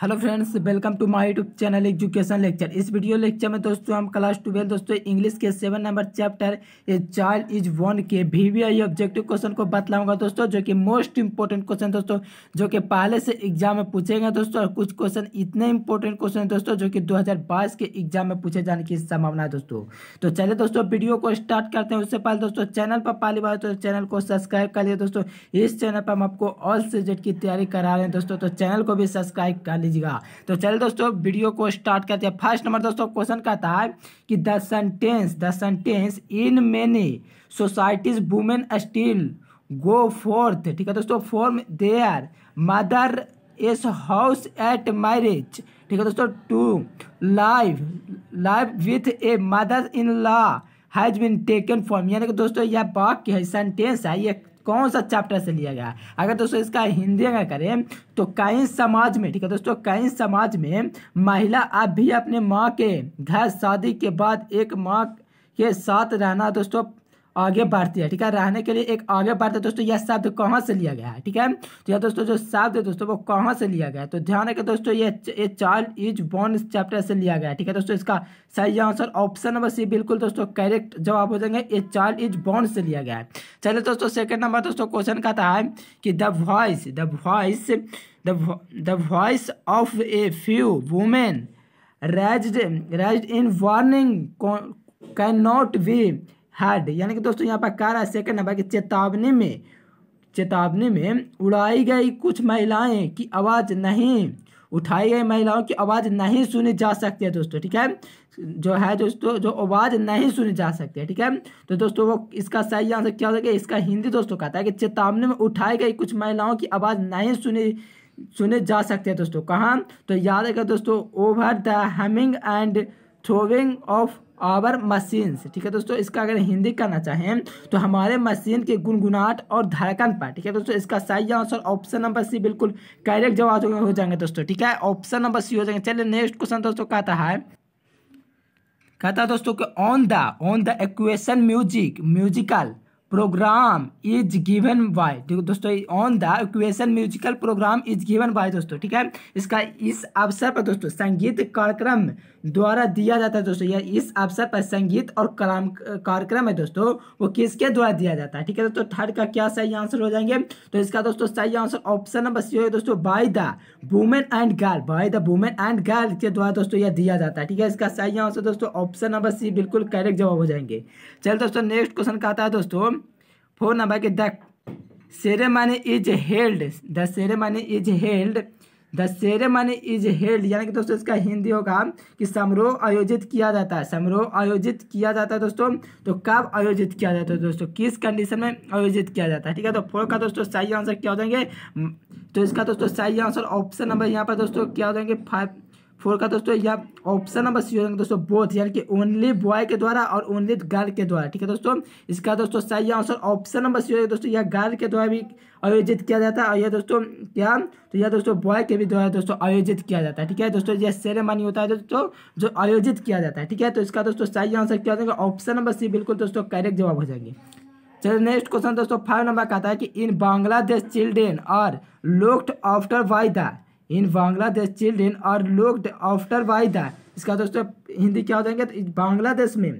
hello friends welcome to my YouTube channel education lecture इस video lecture में दोस्तों हम क्लास ट्वेल्व दोस्तों इंग्लिश के seven number chapter a child is वन के V V I objective question को बतलाऊंगा दोस्तों जो कि मोस्ट इंपॉर्टेंट क्वेश्चन दोस्तों जो कि पहले से एग्जाम में पूछे गए दोस्तों और कुछ क्वेश्चन इतने इंपॉर्टेंट क्वेश्चन दोस्तों जो कि दो के एग्जाम में पूछे जाने की संभावना है दोस्तों तो चले दोस्तों वीडियो को स्टार्ट करते हैं उससे पहले दोस्तों चैनल पर पहली बार तो चैनल को सब्सक्राइब कर लिए दोस्तों इस चैनल पर हम आपको ऑल सब्जेक्ट की तैयारी करा रहे हैं दोस्तों तो चैनल को भी सब्सक्राइब कर लिया दीजिएगा तो चलिए दोस्तों वीडियो को स्टार्ट करते हैं फर्स्ट नंबर दोस्तों क्वेश्चन कहता है कि the sentence the sentence in many societies women still go forth ठीक है दोस्तों from their mother is house at marriage ठीक है दोस्तों to live live with a mother in law has been taken from यानी कि दोस्तों यह वाक्य है सेंटेंस है ये कौन सा चैप्टर से लिया गया अगर दोस्तों इसका हिंदी में करें तो कई समाज में ठीक है दोस्तों कई समाज में महिला अब भी अपने माँ के घर शादी के बाद एक माँ के साथ रहना दोस्तों आगे बढ़ती है ठीक है रहने के लिए एक आगे बढ़ते दोस्तों यह शब्द कहाँ से लिया गया है ठीक है तो यह दोस्तों जो शब्द है दोस्तों वो कहाँ से लिया गया है तो ध्यान रखें दोस्तों ये ये चाइल्ड इज बॉन्ड चैप्टर से लिया गया है ठीक है दोस्तों इसका सही आंसर ऑप्शन नंबर सी बिल्कुल दोस्तों करेक्ट जवाब हो जाएंगे ये चाइल्ड इज बॉर्न से लिया गया है चलिए दोस्तों सेकेंड नंबर दोस्तों क्वेश्चन का था कि the voice the voice the voice of a few women raised raised in warning can not be had यानी कि दोस्तों यहाँ पर कह रहा है सेकेंड नंबर की चेतावनी में चेतावनी में उड़ाई गई कुछ महिलाएं की आवाज़ नहीं उठाई गई महिलाओं की आवाज़ नहीं सुनी जा सकती है दोस्तों ठीक है जो है दोस्तों जो आवाज़ नहीं सुनी जा सकती है ठीक है तो दोस्तों वो इसका सही आंसर क्या हो जाएगा इसका हिंदी दोस्तों कहता है कि चेतावनी में उठाई गई कुछ महिलाओं की आवाज़ नहीं सुनी सुने जा सकते हैं दोस्तों कहाँ तो याद रखें दोस्तों over the humming and throbbing of our machines ठीक है दोस्तों इसका अगर हिंदी करना चाहें तो हमारे मशीन के गुनगुनाहट और धड़कन पर ठीक है दोस्तों इसका सही आंसर ऑप्शन नंबर सी बिल्कुल करेक्ट जवाब हो जाएंगे दोस्तों ठीक है ऑप्शन नंबर सी हो जाएंगे चलिए नेक्स्ट क्वेश्चन दोस्तों कहता है कहता है दोस्तों कि on the on the occasion music musical program is given by ठीक दोस्तों on the occasion musical program is given by दोस्तों ठीक है इसका इस अवसर पर दोस्तों संगीत कार्यक्रम द्वारा दिया जाता है दोस्तों या इस अवसर पर संगीत और कलाम कार्यक्रम है दोस्तों वो किसके द्वारा दिया जाता है ठीक है दोस्तों थर्ड का क्या सही आंसर हो जाएंगे तो इसका दोस्तों सही आंसर ऑप्शन नंबर सी होगा दोस्तों by the women and girl by the women and girl के द्वारा दोस्तों यह दिया जाता है ठीक है इसका सही आंसर दोस्तों ऑप्शन नंबर सी बिल्कुल करेक्ट जवाब हो जाएंगे चलो दोस्तों नेक्स्ट क्वेश्चन का आता है दोस्तों फोर नंबर के the ceremony is held the ceremony is held the ceremony is held यानी कि दोस्तों इसका हिंदी होगा कि समारोह आयोजित किया जाता है समारोह आयोजित किया जाता है दोस्तों तो कब आयोजित किया जाता है दोस्तों किस कंडीशन में आयोजित किया जाता है ठीक है तो फोर का दोस्तों सही आंसर क्या हो जाएंगे तो इसका दोस्तों सही आंसर ऑप्शन नंबर यहाँ पर दोस्तों क्या हो जाएंगे फाइव फोर का दोस्तों यह ऑप्शन नंबर सी हो जाएंगे दोस्तों बोथ यानी कि ओनली बॉय के द्वारा और ओनली गर्ल के द्वारा ठीक है दोस्तों इसका दोस्तों सही आंसर ऑप्शन नंबर सी हो जाएगा दोस्तों यह गर्ल के द्वारा भी आयोजित किया जाता है और यह दोस्तों क्या तो यह दोस्तों बॉय के भी द्वारा दोस्तों आयोजित किया जाता है ठीक है दोस्तों यह सेरेमनी होता है दोस्तों जो आयोजित किया जाता है ठीक है तो इसका दोस्तों सही आंसर क्या हो जाएगा ऑप्शन नंबर सी बिल्कुल दोस्तों करेक्ट जवाब हो जाएंगे चलिए नेक्स्ट क्वेश्चन दोस्तों फाइव नंबर का आता है कि in Bangladesh children are looked after by the in Bangladesh children are looked after by the इसका दोस्तों हिंदी क्या हो जाएंगे तो बांग्लादेश में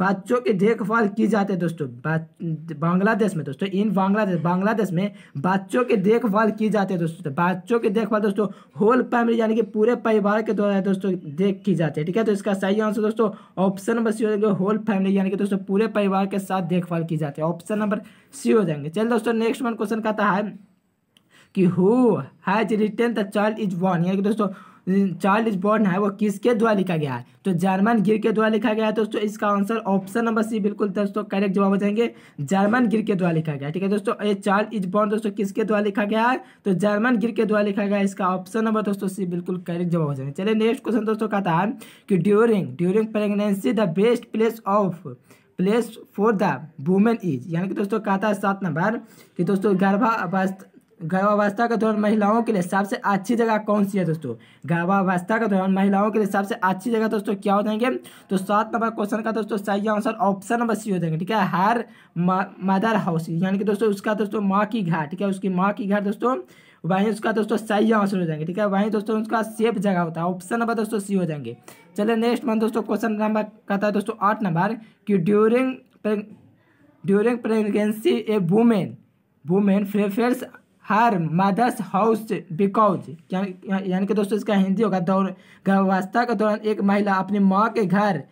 बच्चों की देखभाल की जाती है दोस्तों बांग्लादेश में दोस्तों इन बांग्लादेश बांग्लादेश में बच्चों की देखभाल की जाती है दोस्तों तो बच्चों की देखभाल दोस्तों होल फैमिली यानी कि पूरे परिवार के द्वारा दोस्तों देख की जाती है ठीक है तो इसका सही आंसर दोस्तों ऑप्शन नंबर सी हो जाएंगे होल फैमिली यानी कि दोस्तों पूरे परिवार के साथ देखभाल की जाती है ऑप्शन नंबर सी हो जाएंगे चलिए दोस्तों नेक्स्ट वन क्वेश्चन कहता है कि who has return the child is born यानी कि दोस्तों चाइल्ड इज बॉर्न है वो किसके द्वारा लिखा गया है तो जर्मन गिर के द्वारा लिखा गया है दोस्तों इसका आंसर ऑप्शन नंबर सी बिल्कुल दोस्तों करेक्ट जवाब हो जाएंगे जर्मन गिर के द्वारा लिखा गया ठीक है दोस्तों ये चाइल्ड इज बॉर्न दोस्तों किसके द्वारा लिखा गया है तो जर्मन गिर के द्वारा लिखा गया इसका ऑप्शन नंबर दोस्तों सी बिल्कुल करेक्ट जवाब हो जाएंगे चलिए नेक्स्ट क्वेश्चन दोस्तों का था कि during during pregnancy the best place of place for the women is यानी कि दोस्तों कहता है सात नंबर कि दोस्तों गर्भावस्था गर्भावस्था के दौरान महिलाओं के लिए सबसे अच्छी जगह कौन सी है दोस्तों गर्भावस्था के दौरान महिलाओं के लिए सबसे अच्छी जगह दोस्तों क्या हो जाएंगे तो सात नंबर क्वेश्चन का दोस्तों सही आंसर ऑप्शन नंबर सी हो जाएंगे ठीक है हर मदर हाउस यानी कि दोस्तों उसका दोस्तों माँ की घर ठीक है उसकी माँ की घर दोस्तों वहीं उसका दोस्तों सही आंसर हो जाएंगे ठीक है वहीं दोस्तों उसका सेफ जगह होता है ऑप्शन नंबर दोस्तों सी हो जाएंगे चले नेक्स्ट मन दोस्तों क्वेश्चन नंबर कहता है दोस्तों आठ नंबर कि during during pregnancy a women women preference her mother's house because यानी कि दोस्तों इसका हिंदी होगा गर्भावस्था के दौरान एक महिला अपनी माँ के घर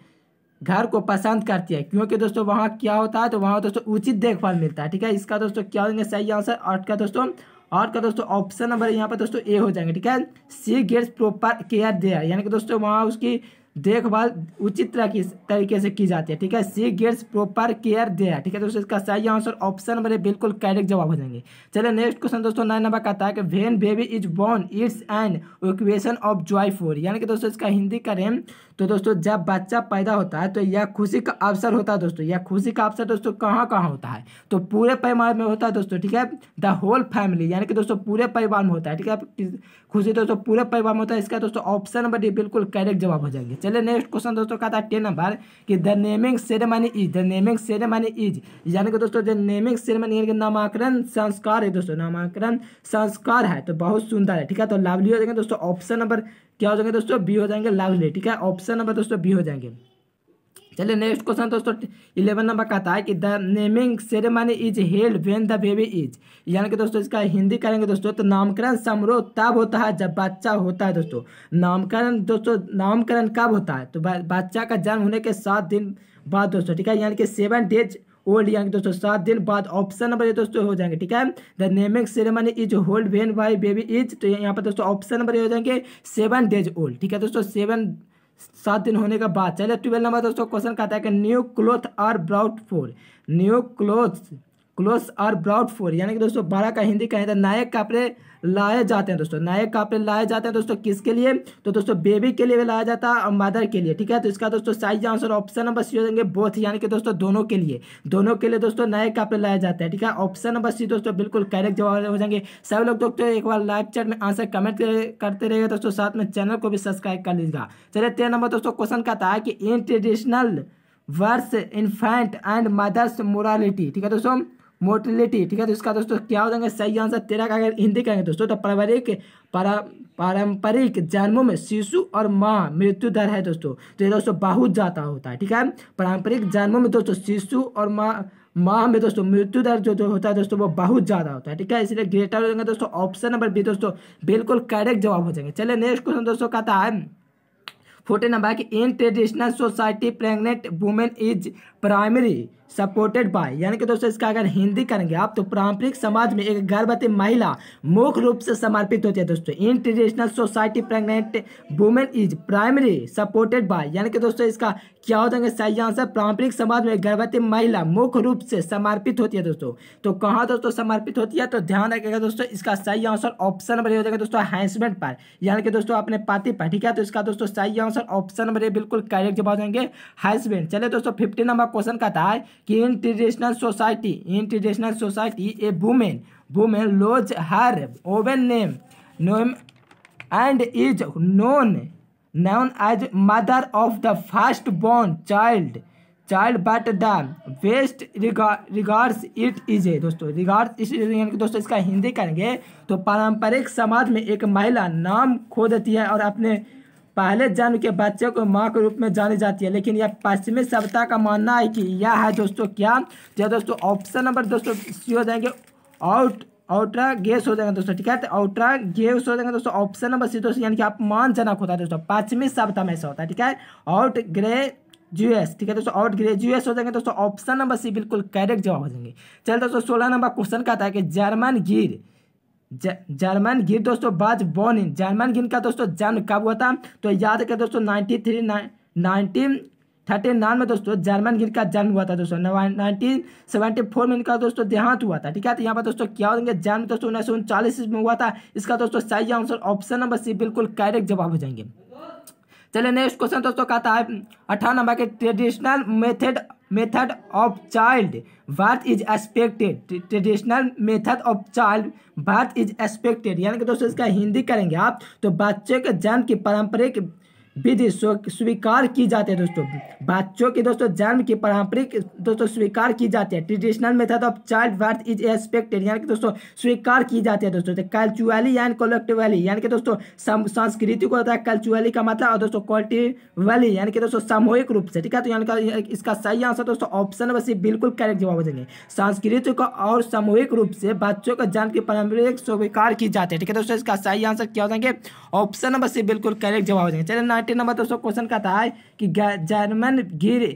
घर को पसंद करती है क्योंकि दोस्तों वहाँ क्या होता है तो वहाँ दोस्तों उचित देखभाल मिलता है ठीक है इसका दोस्तों क्या होंगे सही आंसर आठ का दोस्तों आठ का दोस्तों ऑप्शन नंबर यहाँ पर दोस्तों ए हो जाएंगे ठीक है she gets proper care there यानी कि दोस्तों वहाँ उसकी देखभाल उचित तरह की तरीके से की जाती है ठीक है she gets proper care there है ठीक है तो दोस्तों इसका सही आंसर ऑप्शन नंबर बिल्कुल करेक्ट जवाब हो जाएंगे चलिए नेक्स्ट क्वेश्चन दोस्तों नाइन नंबर कहता है कि when baby is born it's an occasion of joy for यानी कि दोस्तों इसका हिंदी करें तो दोस्तों जब बच्चा पैदा होता है तो यह खुशी का अवसर होता है दोस्तों यह खुशी का अवसर दोस्तों कहाँ कहाँ होता है तो पूरे परिवार में होता है दोस्तों ठीक है द होल फैमिली यानी कि दोस्तों पूरे परिवार में होता है ठीक है खुशी दोस्तों पूरे परिवार में होता है इसका दोस्तों ऑप्शन नंबर डी बिल्कुल करेक्ट जवाब हो जाएंगे चलिए नेक्स्ट क्वेश्चन दोस्तों का था टेन नंबर कि the naming ceremony is the naming ceremony is यानी कि दोस्तों द नेमिंग सेरेमनी यानी कि नामांकन संस्कार है दोस्तों नामांकन संस्कार है तो बहुत सुंदर है ठीक है तो लवली हो जाएंगे दोस्तों ऑप्शन नंबर क्या हो जाएंगे दोस्तों बी हो जाएंगे लवली ठीक है ऑप्शन नंबर दोस्तों बी हो जाएंगे चलिए नेक्स्ट क्वेश्चन दोस्तों इलेवन नंबर कहता है कि the naming ceremony is held when the baby is यानी कि दोस्तों इसका हिंदी करेंगे दोस्तों तो नामकरण समारोह तब होता है जब बच्चा होता है दोस्तों नामकरण दोस्तों नामकरण कब होता है तो बच्चा का जन्म होने के सात दिन बाद दोस्तों ठीक है यानी कि सेवन डेज ओल्ड यानी दोस्तों सात दिन बाद ऑप्शन नंबर ये दोस्तों हो जाएंगे ठीक है the naming ceremony is hold when by baby is तो यहाँ पर दोस्तों ऑप्शन नंबर ये हो जाएंगे सेवन डेज ओल्ड ठीक है दोस्तों सेवन सात दिन होने के बाद चलिए ट्वेल्व नंबर दोस्तों क्वेश्चन कहता है कि new cloth are brought for new cloth clothes are brought for यानी कि दोस्तों बारह का हिंदी कहें तो नायक कपड़े लाए जाते हैं दोस्तों नायक कपड़े लाए जाते हैं दोस्तों किसके लिए तो दोस्तों बेबी के लिए भी लाया जाता है और मदर के लिए ठीक है तो इसका दोस्तों साइज आंसर ऑप्शन नंबर सी हो जाएंगे बोथ यानी कि दोस्तों दोनों के लिए दोनों के लिए दोस्तों नए कपड़े लाए जाते हैं ठीक है ऑप्शन नंबर सी दोस्तों बिल्कुल करेक्ट जवाब हो जाएंगे सब लोग दोस्तों एक बार लाइव चैट में आंसर कमेंट करते रहेगा दोस्तों साथ में चैनल को भी सब्सक्राइब कर लीजिएगा चलिए तेरह नंबर दोस्तों क्वेश्चन का था कि traditional verse infant and mother's morality ठीक है दोस्तों मोटिलिटी ठीक है तो इसका दोस्तों क्या हो जाएंगे सही आंसर तेरह का अगर हिंदी कहेंगे दोस्तों तो पारिवारिक पारंपरिक जन्मों में शिशु और माँ मृत्यु दर है दोस्तों तो ये दोस्तों बहुत ज़्यादा होता है ठीक है पारंपरिक जन्मों में दोस्तों शिशु और माँ माह में दोस्तों मृत्यु दर जो जो होता है दोस्तों वो बहुत ज़्यादा होता है ठीक है इसलिए ग्रेटर हो जाएंगे दोस्तों ऑप्शन नंबर बी दोस्तों बिल्कुल करेक्ट जवाब हो जाएंगे चलिए नेक्स्ट क्वेश्चन दोस्तों कहता है फोर्टीन नंबर की in traditional society pregnant women is primary supported by यानी कि दोस्तों इसका अगर हिंदी करेंगे आप तो पारंपरिक समाज में एक गर्भवती महिला मुख्य रूप से समर्पित होती है दोस्तों in traditional society pregnant women is primary supported by यानी कि दोस्तों इसका क्या हो जाएंगे सही आंसर पारंपरिक समाज में गर्भवती महिला मुख्य रूप से समर्पित होती है दोस्तों तो कहाँ दोस्तों समर्पित होती है तो ध्यान रखेगा दोस्तों इसका सही आंसर ऑप्शन नंबर हो जाएगा दोस्तों हैंसमेंट पर यानी कि दोस्तों अपने पति पर ठीक है तो इसका दोस्तों सही आंसर ऑप्शन नंबर बिल्कुल करेक्ट जवाब देंगे हैंसमेंट चले दोस्तों फिफ्टी नंबर क्वेश्चन का था कि international society international society a women women loses her own name name and is known known as mother of the first born child child but the best regards it is a दोस्तों regards इस यानी कि दोस्तों इसका हिंदी करेंगे तो पारंपरिक समाज में एक महिला नाम खो देती है और अपने पहले जन्म के बच्चे को माँ के रूप में जानी जाती है लेकिन यह पश्चिमी सभ्यता का मानना है कि यह है दोस्तों क्या जो दोस्तों ऑप्शन नंबर दोस्तों सी हो जाएंगे आउट आउट्रा गेस हो जाएगा दोस्तों ठीक है आउट्रा तो गेस हो जाएगा दोस्तों ऑप्शन नंबर सी दोस्तों यानी कि अपमानजनक होता है दोस्तों पश्चिमी सभ्यता में ऐसा होता है ठीक है आउट ग्रे जूएस ठीक है दोस्तों आउट ग्रे हो जाएंगे दोस्तों ऑप्शन नंबर सी बिल्कुल करेक्ट जवाब हो जाएंगे चल दोस्तों सोलह नंबर क्वेश्चन का आता है कि जर्मन गिर जर्मन गिर दोस्तों बाज बॉन इन जर्मन गिन का दोस्तों जन्म कब हुआ था तो याद कर दोस्तों nineteen three nineteen thirty nine में दोस्तों जर्मन गिर का जन्म हुआ था दोस्तों नाइनटीन सेवेंटी फोर में इनका दोस्तों देहांत हुआ था ठीक है तो यहाँ पर दोस्तों क्या होंगे जन्म दोस्तों उन्नीस सौ उनचालीस में हुआ था इसका दोस्तों सही आंसर ऑप्शन नंबर सी बिल्कुल करेक्ट जवाब हो जाएंगे चलिए नेक्स्ट क्वेश्चन दोस्तों कहता है अठारह नंबर के traditional method method of child birth is expected traditional method of child birth is expected यानी कि दोस्तों इसका हिंदी करेंगे आप तो बच्चे के जन्म की पारंपरिक विधि स्वीकार की जाती है दोस्तों बच्चों के दोस्तों जन्म की पारंपरिक दोस्तों स्वीकार की जाती है traditional method of child birth is expected यानी कि दोस्तों स्वीकार की जाती है दोस्तों कल्चुअली एंड कलेक्टिवली यानी कि दोस्तों संस्कृति को होता है कल्चुअली का मतलब और दोस्तों कॉल्टिवली यानी कि दोस्तों सामूहिक रूप से ठीक है तो यानी इसका सही आंसर दोस्तों ऑप्शन नंबर सी बिल्कुल करेक्ट जवाब हो जाएंगे संस्कृति को और सामूहिक रूप से बच्चों का जन्म की पारंपरिक स्वीकार की जाती है ठीक है दोस्तों इसका सही आंसर क्या हो जाएंगे ऑप्शन नंबर सी बिल्कुल करेक्ट जवाब हो जाएंगे चलिए अट्ठाईस नंबर दोस्तों क्वेश्चन का था कि जर्मन गिर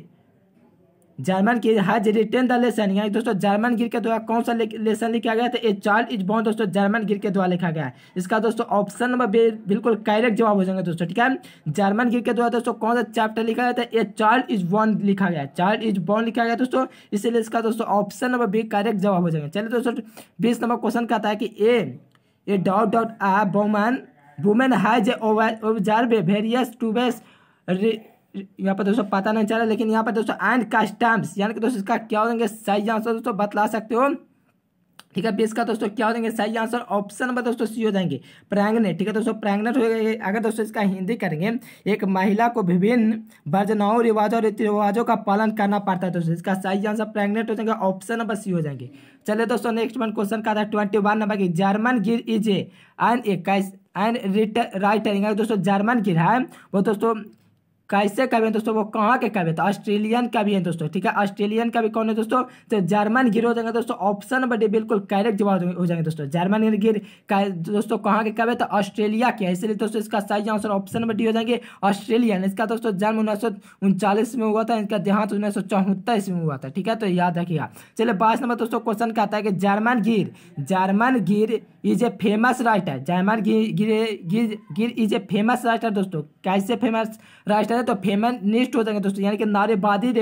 जर्मन गिर हैज रिटर्न द लेसन यानी दोस्तों जर्मन गिर के द्वारा कौन सा लेसन लिखा गया था ए चार्ल इज बॉन्ड दोस्तों जर्मन गिर के द्वारा लिखा गया है इसका दोस्तों ऑप्शन नंबर बिल्कुल करेक्ट जवाब हो जाएंगे दोस्तों ठीक है जर्मन गिर के द्वारा दोस्तों कौन सा चैप्टर लिखा गया था ए चार्ल इज बॉन्ड लिखा गया चार्ल इज बॉन्ड लिखा गया दोस्तों इसलिए इसका दोस्तों ऑप्शन नंबर बी करेक्ट जवाब हो जाएंगे चलिए दोस्तों बीस नंबर क्वेश्चन का था कि a a dot dot a woman women has observe various taboos यहाँ पर दोस्तों पता नहीं चल रहा लेकिन यहाँ पर दोस्तों एंड कस्टम्स यानी कि दोस्तों इसका क्या हो देंगे सही आंसर दोस्तों बतला सकते हो ठीक है बेस का दोस्तों क्या हो देंगे सही आंसर ऑप्शन नंबर दोस्तों सी हो जाएंगे प्रैंगनेट ठीक है दोस्तों प्रैंगनेट हो गए अगर दोस्तों इसका हिंदी करेंगे एक महिला को विभिन्न वर्जनाओं रिवाजों और रीति रिवाजों का पालन करना पड़ता है दोस्तों इसका सही आंसर प्रैंगनेट हो जाएंगे ऑप्शन नंबर सी हो जाएंगे चलिए दोस्तों नेक्स्ट वन क्वेश्चन का था ट्वेंटी नंबर की Germaine Greer is an a and right turning दोस्तों जर्मन की है वो दोस्तों कैसे कवि है दोस्तों वो कहाँ के कवि थे तो ऑस्ट्रेलियन कवि है दोस्तों ठीक है ऑस्ट्रेलियन कवि कौन है दोस्तों तो जर्मन गिर हो जाएंगे दोस्तों ऑप्शन नंबर डी बिल्कुल करेक्ट जवाब हो जाएंगे दोस्तों जर्मन गिर दोस्तों कहाँ के कवि थे तो ऑस्ट्रेलिया के इसलिए दोस्तों इसका सही आंसर ऑप्शन नंबर डी हो जाएंगे ऑस्ट्रेलियन इसका दोस्तों जन्म उन्नीस में हुआ था इनका देहांत उन्नीस ईस्वी में हुआ था ठीक है तो याद रखिएगा चलिए बाईस नंबर दोस्तों क्वेश्चन का आता है कि German Greer Germaine Greer is a famous writer Germaine Greer Greer गिर इज ए फेमस राइटर दोस्तों कैसे फेमस राष्ट्र है तो निष्ठ हो जाएंगे दोस्तों यानी कि नारेबादी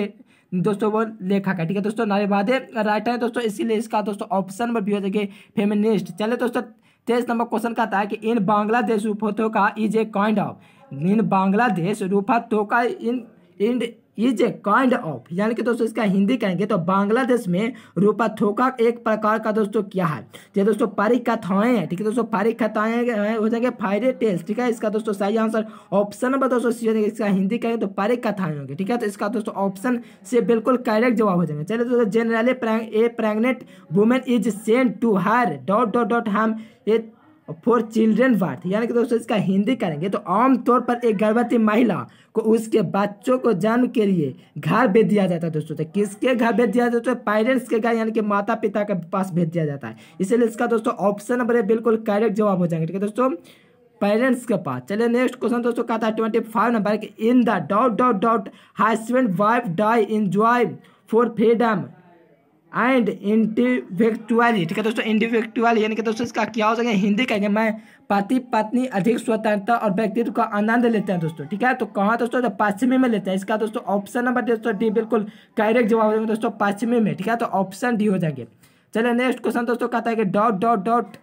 दोस्तों वो लेखक है ठीक है दोस्तों नारेबादी राइटर है दोस्तों इसीलिए इसका दोस्तों ऑप्शन नंबर भी हो जाएगी फेमनिस्ट चले दोस्तों तेईस नंबर क्वेश्चन कहता है कि इन बांग्लादेश का is a kind of in Bangladesh का in end is a kind of यानी कि दोस्तों इसका हिंदी कहेंगे तो बांग्लादेश में रूपा थोका एक प्रकार का दोस्तों क्या है जो दोस्तों कथाएं हैं ठीक है दोस्तों परिकथाएं हो जाएंगे फायरे टेल्स ठीक है इसका दोस्तों सही आंसर ऑप्शन नंबर दोस्तों सी इसका हिंदी कहेंगे तो कथाएं होंगे ठीक है तो इसका दोस्तों ऑप्शन से बिल्कुल करेक्ट जवाब हो जाएंगे चलिए दोस्तों generally a pregnant women is send to her dot dot dot hmm a for children birth यानी कि दोस्तों इसका हिंदी करेंगे तो आमतौर पर एक गर्भवती महिला को उसके बच्चों को जन्म के लिए घर भेज दिया जाता है दोस्तों तो किसके घर भेज दिया जाता है पेरेंट्स के घर यानी कि माता पिता के पास भेज दिया जाता है इसलिए इसका दोस्तों ऑप्शन नंबर है बिल्कुल करेक्ट जवाब हो जाएंगे ठीक है दोस्तों पेरेंट्स के पास चलिए नेक्स्ट क्वेश्चन दोस्तों का था twenty five number in the dot dot dot husband wife die in for freedom and individually ठीक है दोस्तों इंडिविजुअल यानी कि दोस्तों इसका क्या हो जाएगा हिंदी कहेंगे मैं पति पत्नी अधिक स्वतंत्रता और व्यक्तित्व का आनंद लेते हैं दोस्तों ठीक है तो कहाँ दोस्तों तो पश्चिमी में लेते हैं इसका दोस्तों ऑप्शन नंबर दोस्तों डी बिल्कुल करेक्ट जवाब हो जाएंगे दोस्तों पश्चिमी में ठीक है तो ऑप्शन डी हो जाएंगे चलिए नेक्स्ट क्वेश्चन दोस्तों कहता है कि dot dot dot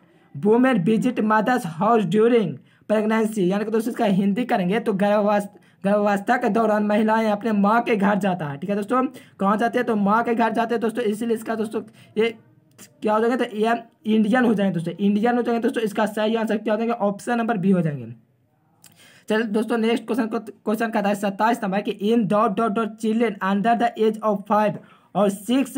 women visit mother's house during pregnancy यानी कि दोस्तों इसका हिंदी करेंगे तो गर्भावस्थ गर्भावस्था के दौरान महिलाएं अपने माँ के घर जाता है ठीक है दोस्तों कहाँ जाते हैं तो माँ के घर जाते हैं दोस्तों इसीलिए इसका दोस्तों ये क्या हो जाएगा तो ये इंडियन हो जाएंगे दोस्तों इंडियन हो जाएंगे दोस्तों इसका सही आंसर क्या हो जाएंगे ऑप्शन नंबर बी हो जाएंगे चलिए दोस्तों नेक्स्ट क्वेश्चन क्वेश्चन का था सत्ताईस नंबर कि in dot dot dot children under the age of five और six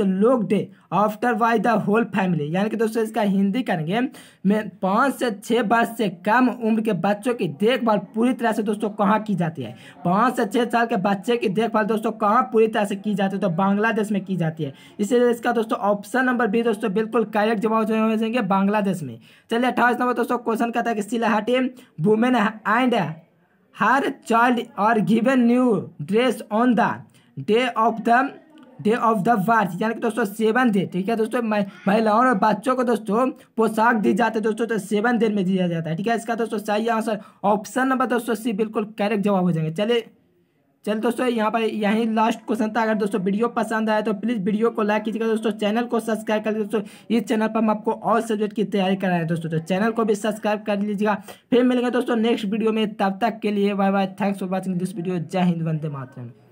day after by the whole family यानी कि दोस्तों इसका हिंदी करेंगे में पाँच से छः वर्ष से कम उम्र के बच्चों की देखभाल पूरी तरह से दोस्तों कहाँ की जाती है पाँच से छः साल के बच्चे की देखभाल दोस्तों कहाँ पूरी तरह से की जाती है तो बांग्लादेश में की जाती है इसलिए इसका दोस्तों ऑप्शन नंबर बी दोस्तों बिल्कुल करेक्ट जवाब देंगे बांग्लादेश में चलिए अट्ठाईस नंबर दोस्तों क्वेश्चन कहता है कि Sylheti women and her child are given new dress on the day of the day of the birth यानी कि दोस्तों सेवन डे ठीक है दोस्तों महिलाओं और बच्चों को दोस्तों पोशाक दी जाती है दोस्तों तो सेवन डे में दिया जाता है ठीक है इसका दोस्तों सही आंसर ऑप्शन नंबर दोस्तों सी बिल्कुल करेक्ट जवाब हो जाएंगे चले चल दोस्तों यहाँ पर यहीं लास्ट क्वेश्चन था अगर दोस्तों वीडियो पसंद आया तो प्लीज़ वीडियो को लाइक कीजिएगा दोस्तों चैनल को सब्सक्राइब कर दोस्तों इस चैनल पर हम आपको ऑल सब्जेक्ट की तैयारी कराएं रहे हैं दोस्तों तो चैनल को भी सब्सक्राइब कर लीजिएगा फिर मिलेंगे दोस्तों नेक्स्ट वीडियो में तब तक के लिए bye bye thanks for watching this video जय हिंद वंदे मातरम